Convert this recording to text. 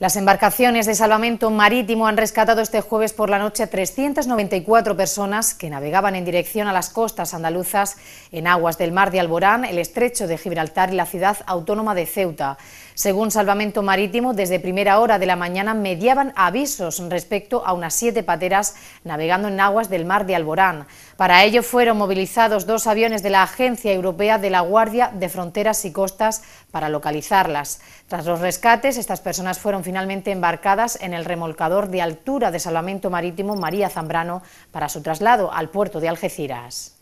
Las embarcaciones de salvamento marítimo han rescatado este jueves por la noche 394 personas que navegaban en dirección a las costas andaluzas en aguas del Mar de Alborán, el Estrecho de Gibraltar y la ciudad autónoma de Ceuta. Según Salvamento Marítimo, desde primera hora de la mañana mediaban avisos respecto a unas siete pateras navegando en aguas del Mar de Alborán. Para ello fueron movilizados dos aviones de la Agencia Europea de la Guardia de Fronteras y Costas para localizarlas. Tras los rescates, estas personas fueron finalmente embarcadas en el remolcador de altura de salvamento marítimo María Zambrano para su traslado al puerto de Algeciras.